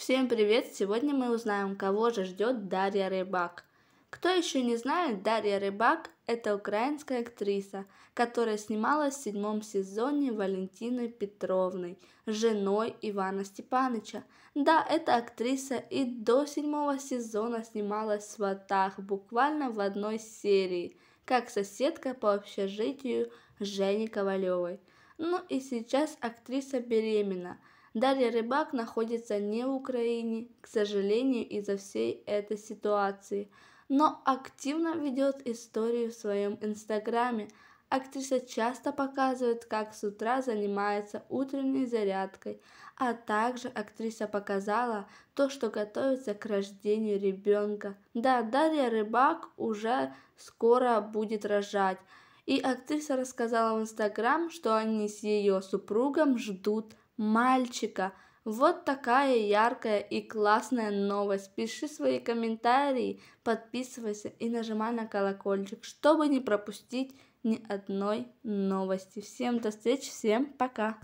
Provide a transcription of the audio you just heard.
Всем привет! Сегодня мы узнаем, кого же ждет Дарья Рыбак. Кто еще не знает, Дарья Рыбак – это украинская актриса, которая снималась в седьмом сезоне Валентины Петровной, женой Ивана Степановича. Да, эта актриса и до седьмого сезона снималась в «Сватах» буквально в одной серии, как соседка по общежитию Жени Ковалевой. Ну и сейчас актриса беременна – Дарья Рыбак находится не в Украине, к сожалению, из-за всей этой ситуации, но активно ведет историю в своем инстаграме. Актриса часто показывает, как с утра занимается утренней зарядкой, а также актриса показала то, что готовится к рождению ребенка. Да, Дарья Рыбак уже скоро будет рожать. И актриса рассказала в Инстаграм, что они с ее супругом ждут мальчика. Вот такая яркая и классная новость. Пиши свои комментарии, подписывайся и нажимай на колокольчик, чтобы не пропустить ни одной новости. Всем до встречи, всем пока!